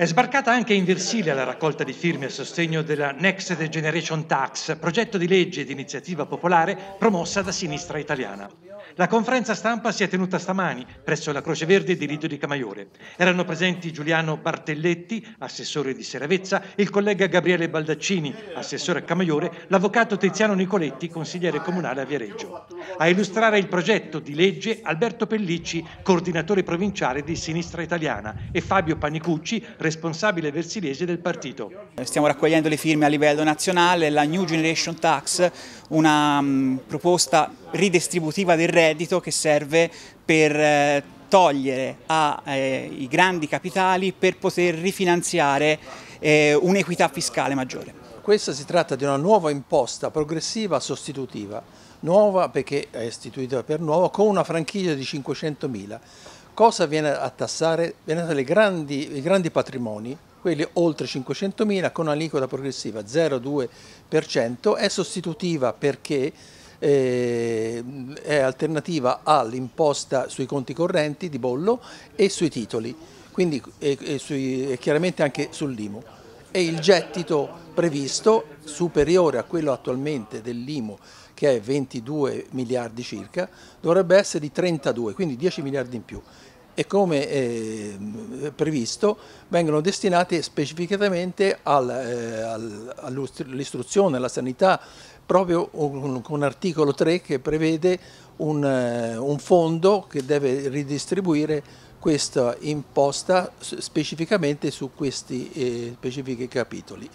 È sbarcata anche in Versilia la raccolta di firme a sostegno della Next Generation Tax, progetto di legge di iniziativa popolare promossa da Sinistra Italiana. La conferenza stampa si è tenuta stamani presso la Croce Verde di Lido di Camaiore. Erano presenti Giuliano Bartelletti, assessore di Seravezza, il collega Gabriele Baldaccini, assessore a Camaiore, l'avvocato Tiziano Nicoletti, consigliere comunale a Viareggio. A illustrare il progetto di legge Alberto Pellicci, coordinatore provinciale di Sinistra Italiana, e Fabio Panicucci, responsabile responsabile Versilese del partito. Eh, stiamo raccogliendo le firme a livello nazionale, la New Generation Tax, una mm, proposta ridistributiva del reddito che serve per eh, togliere ai eh, grandi capitali per poter rifinanziare un'equità fiscale maggiore. Questa si tratta di una nuova imposta progressiva sostitutiva, nuova perché è istituita per nuova, con una franchigia di 500.000 cosa viene a tassare? Viene a tassare grandi, i grandi patrimoni, quelli oltre 500.000 con aliquota progressiva 0,2%, è sostitutiva perché eh, è alternativa all'imposta sui conti correnti di bollo e sui titoli, quindi e, e, sui, e chiaramente anche sull'IMU. E il gettito previsto, superiore a quello attualmente dell'IMU, che è 22 miliardi circa, dovrebbe essere di 32, quindi 10 miliardi in più e come eh, previsto vengono destinate specificatamente al, eh, all'istruzione, alla sanità, proprio con, l'articolo 3 che prevede un, eh, un fondo che deve ridistribuire questa imposta specificamente su questi eh, specifici capitoli.